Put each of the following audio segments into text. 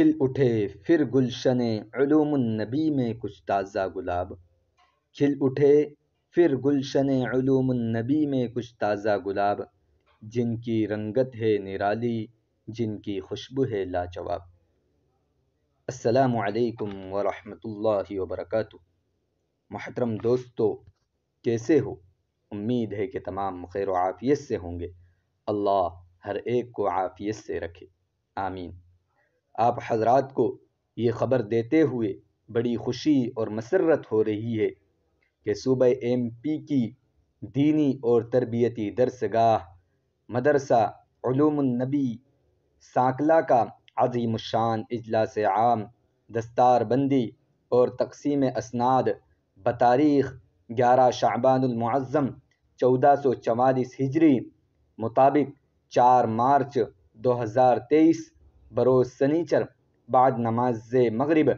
کھل اٹھے پھر گلشن علوم النبی میں کچھ تازہ گلاب کھل اٹھے پھر گلشن علوم النبی میں کچھ تازہ گلاب جن کی رنگت ہے نرالی جن کی خوشبو ہے لاجواب السلام علیکم ورحمۃ اللہ وبرکاتہ محترم دوستو کیسے ہو امید ہے کہ تمام خیر و عافیت سے ہوں گے اللہ ہر ایک کو عافیت سے رکھے آمین آپ حضرات کو یہ خبر دیتے ہوئے بڑی خوشی اور مسرت ہو رہی ہے کہ صوبہ ایم پی کی دینی اور تربیتی درسگاہ مدرسہ علوم النبی سانکلا کا عظیم الشان اجلاس عام دستار بندی اور تقسیم اسناد بتاریخ گیارہ شعبان المعظم چودہ سو چوالیس ہجری مطابق چار مارچ دو ہزار تیئیس بروز سنیچر بعد نماز مغرب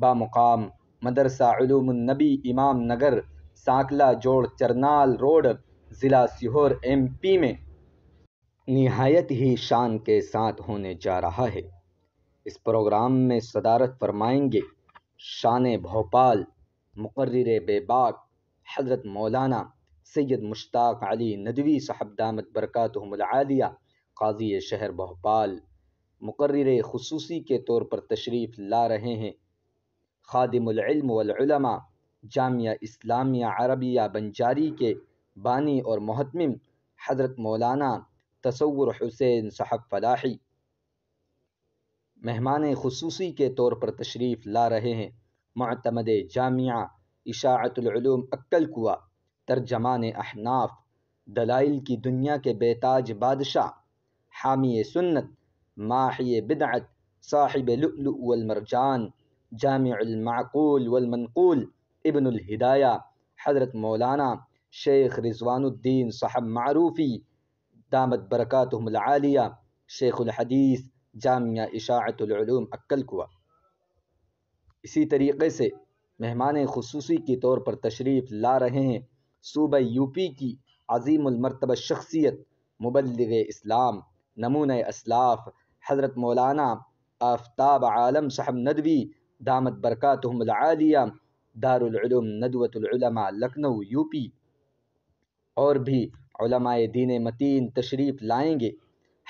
بامقام مدرسہ علوم النبی امام نگر ساکلا جوڑ چرنال روڈ ضلع سیہور ایم پی میں نہایت ہی شان کے ساتھ ہونے جا رہا ہے اس پروگرام میں صدارت فرمائیں گے شان بھوپال مقرر بے باک حضرت مولانا سید مشتاق علی ندوی صاحب دامت برکاتہم العالیہ قاضی شہر بھوپال مقرر خصوصی کے طور پر تشریف لا رہے ہیں خادم العلم والعلماء جامعہ اسلامیہ عربیہ بنجاری کے بانی اور محتم حضرت مولانا تصور حسین صحب فلاحی مہمان خصوصی کے طور پر تشریف لا رہے ہیں معتمد جامعہ اشاعت العلوم اکل کوا ترجمان احناف دلائل کی دنیا کے بیتاج بادشاہ حامی سنت ماحی بدعت صاحب والمرجان جامع المعقول والمنقول ابن الہدایہ حضرت مولانا شیخ رضوان الدین صاحب معروفی دامت برکاتہم العالیہ شیخ الحدیث جامعہ اشاعت العلوم اکل کوا اسی طریقے سے مہمان خصوصی کے طور پر تشریف لا رہے ہیں صوبہ یو پی کی عظیم المرتبہ شخصیت مبلغ اسلام نمونہ اسلاف حضرت مولانا آفتاب عالم صاحب ندوی دامت برکاتہم العالیہ دارالعلوم ندوۃ العلماء لکھنؤ یو پی اور بھی علماء دین متین تشریف لائیں گے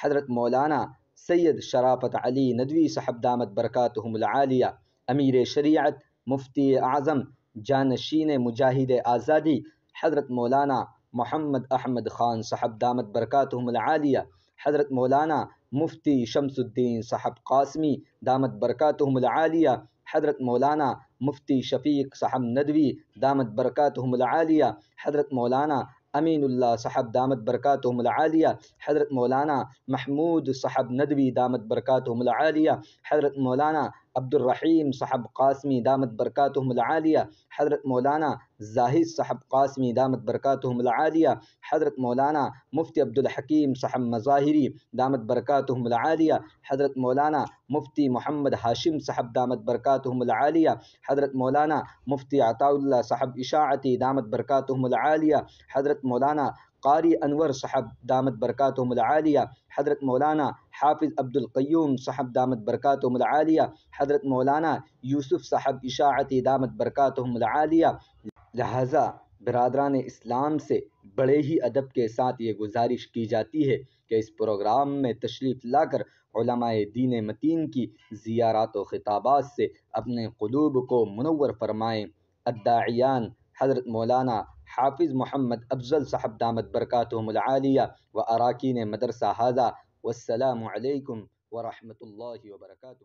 حضرت مولانا سید شرافت علی ندوی صاحب دامت برکاتہم العالیہ امیر شریعت مفتی اعظم جانشین مجاہد آزادی حضرت مولانا محمد احمد خان صاحب دامت برکاتہم العالیہ حضرت مولانا مفتی شمس الدین صاحب قاسمی دامت برکاتہم العالیہ حضرت مولانا مفتی شفیق صاحب ندوی دامت برکاتہم العالیہ حضرت مولانا امین اللہ صاحب دامت برکاتہم العالیہ حضرت مولانا محمود صاحب ندوی دامت برکاتہم العالیہ حضرت مولانا عبد الرحیم صاحب قاسمی دامت برکاتہم العالیہ حضرت مولانا زاہد صاحب قاسمی دامت برکاتہم العالیہ حضرت مولانا مفتی عبد الحکیم صاحب مظاہری دامت برکاتہم العالیہ حضرت مولانا مفتی محمد ہاشم صاحب دامت برکاتہم العالیہ حضرت مولانا مفتی عطاء اللہ صاحب اشاعتی دامت برکاتہم العالیہ حضرت مولانا قاری انور صاحب دامت برکات ملعالیہ حضرت مولانا حافظ عبد القیوم صاحب دامت برکات ملعالیہ حضرت مولانا یوسف صاحب اشاعتی دامت برکات و ملعالیہ لہذا برادران اسلام سے بڑے ہی ادب کے ساتھ یہ گزارش کی جاتی ہے کہ اس پروگرام میں تشریف لا کر علماء دین متین کی زیارات و خطابات سے اپنے قلوب کو منور فرمائیں ادایان حضرت مولانا حافظ محمد افضل صاحب دامت برکاتہ العالیہ و اراکین مدرسہ ہزہ والسلام علیکم ورحمۃ اللہ وبرکاتہ